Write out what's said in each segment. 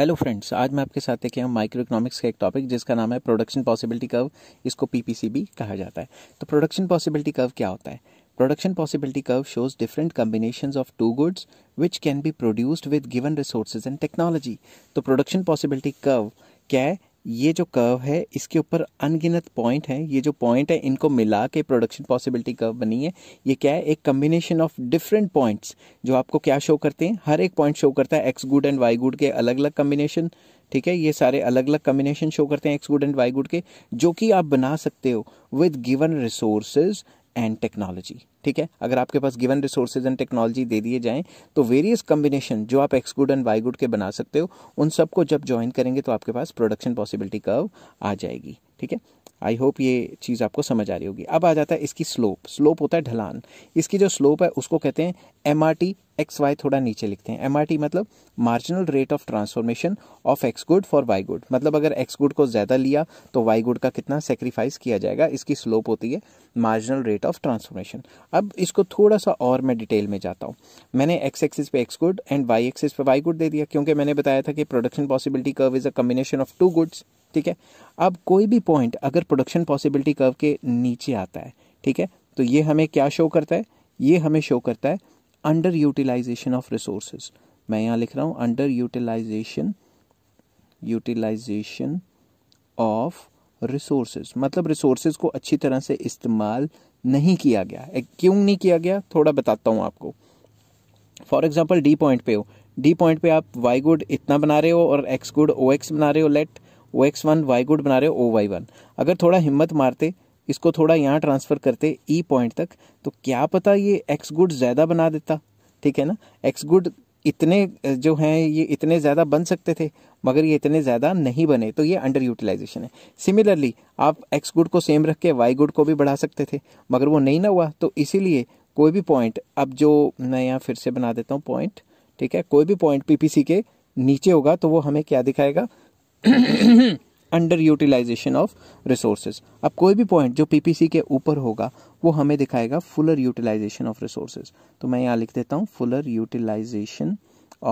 hello friends आज मैं आपके साथ एक हम माइक्रो इकोनॉमिक्स का एक टॉपिक जिसका नाम है प्रोडक्शन पॉसिबिलिटी कर्व इसको पीपीसीबी कहा जाता है तो प्रोडक्शन पॉसिबिलिटी कर्व क्या होता है production possibility curve shows different combination of two goods which can be produced with given resources and technology तो प्रोडक्शन पॉसिबिलिटी कर्व क्या है ये जो कर्व है इसके ऊपर अनगिनत पॉइंट है ये जो पॉइंट है इनको मिला के प्रोडक्शन पॉसिबिलिटी कर्व बनी है ये क्या है एक कम्बिनेशन ऑफ डिफरेंट पॉइंट्स जो आपको क्या शो करते हैं हर एक पॉइंट शो करता है X good and Y good के अलग अलग कम्बिनेशन ठीक है ये सारे अलग अलग कम्बिनेशन शो करते हैं X good and Y good के जो कि आप बना सकते हो with given resources and technology ठीक है अगर आपके पास गिवन रिसोर्सेज एंड टेक्नोलॉजी दे दिए जाएं तो वेरियस कम्बिनेशन जो आप X good and Y good के बना सकते हो उन सबको जब ज्वाइन करेंगे तो आपके पास प्रोडक्शन पॉसिबिलिटी कर्व आ जाएगी ठीक है आई होप ये चीज़ आपको समझ आ रही होगी अब आ जाता है इसकी स्लोप स्लोप होता है ढलान इसकी जो स्लोप है उसको कहते हैं M R T X Y थोड़ा नीचे लिखते हैं एम आर टी मतलब marginal rate of transformation of X good for Y good मतलब अगर एक्स गुड को ज़्यादा लिया तो वाई गुड का कितना सेक्रीफाइस किया जाएगा इसकी स्लोप होती है मार्जिनल रेट ऑफ ट्रांसफॉर्मेशन अब इसको थोड़ा सा और मैं डिटेल में जाता हूँ मैंने एक्स एक्सिस पे X good and Y axis पे वाई गुड दे दिया क्योंकि मैंने बताया था कि production possibility curve is a combination of two goods ठीक है अब कोई भी पॉइंट अगर प्रोडक्शन पॉसिबिलिटी कर्व के नीचे आता है ठीक है तो ये हमें क्या शो करता है ये हमें शो करता है अंडर यूटिलाइजेशन ऑफ रिसोर्सेज मैं यहाँ लिख रहा हूँ under utilisation utilisation of resources मतलब रिसोर्सेज को अच्छी तरह से इस्तेमाल नहीं किया गया क्यों नहीं किया गया थोड़ा बताता हूँ आपको फॉर एग्जाम्पल डी पॉइंट पे हो डी पॉइंट पे आप वाई गुड इतना बना रहे हो और एक्स गुड ओ एक्स बना रहे हो let O X one Y good बना रहे हो ओ वाई वन अगर थोड़ा हिम्मत मारते इसको थोड़ा यहाँ ट्रांसफ़र करते ई e पॉइंट तक तो क्या पता ये एक्स गुड ज़्यादा बना देता ठीक है ना एक्स गुड इतने जो हैं ये इतने ज़्यादा बन सकते थे मगर ये इतने ज़्यादा नहीं बने तो ये अंडर यूटिलाइजेशन है सिमिलरली आप एक्स गुड को सेम रख के वाई गुड को भी बढ़ा सकते थे मगर वो नहीं ना हुआ तो इसीलिए कोई भी पॉइंट अब जो मैं यहाँ फिर से बना देता हूँ पॉइंट ठीक है कोई भी पॉइंट पीपीसी के नीचे होगा तो वो हमें क्या दिखाएगा अंडर यूटिलाइजेशन ऑफ रिसोर्सेज अब कोई भी पॉइंट जो पीपीसी के ऊपर होगा वो हमें दिखाएगा फुलर यूटिलाइजेशन ऑफ रिसोर्सेज तो मैं यहाँ लिख देता हूँ फुलर यूटिलाइजेशन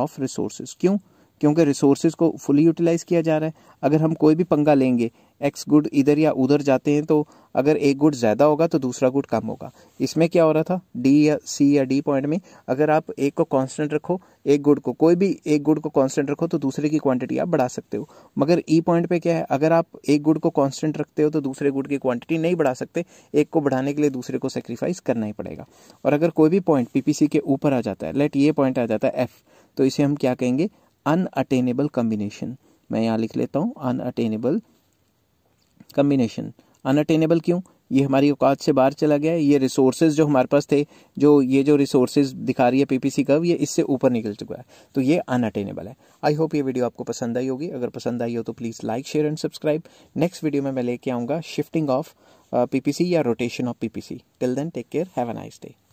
ऑफ रिसोर्सेज क्यों क्योंकि रिसोर्सेज को फुली यूटिलाइज़ किया जा रहा है अगर हम कोई भी पंगा लेंगे एक्स गुड इधर या उधर जाते हैं तो अगर एक गुड ज़्यादा होगा तो दूसरा गुड कम होगा इसमें क्या हो रहा था डी या सी या डी पॉइंट में अगर आप एक को कांस्टेंट रखो एक गुड को कोई भी एक गुड को कांस्टेंट रखो तो दूसरे की क्वांटिटी आप बढ़ा सकते हो मगर ई e पॉइंट पे क्या है अगर आप एक गुड को कांस्टेंट रखते हो तो दूसरे गुड की क्वांटिटी नहीं बढ़ा सकते एक को बढ़ाने के लिए दूसरे को सेक्रीफाइस करना ही पड़ेगा और अगर कोई भी पॉइंट पीपीसी के ऊपर आ जाता है लेट ये पॉइंट आ जाता है एफ तो इसे हम क्या कहेंगे अनअटेनेबल कम्बिनेशन मैं यहाँ लिख लेता हूँ अनअटेनेबल कम्बिनेशन अनअटेनेबल क्यों ये हमारी औकात से बाहर चला गया है ये रिसोर्सेज जो हमारे पास थे जो ये जो रिसोर्सेज दिखा रही है पीपीसी कर्व ये इससे ऊपर निकल चुका है तो ये अनअटेनेबल है आई होप ये वीडियो आपको पसंद आई होगी अगर पसंद आई हो तो please like share and subscribe next video में मैं लेके आऊँगा शिफ्टिंग ऑफ पीपीसी या rotation of PPC till then take care have a nice day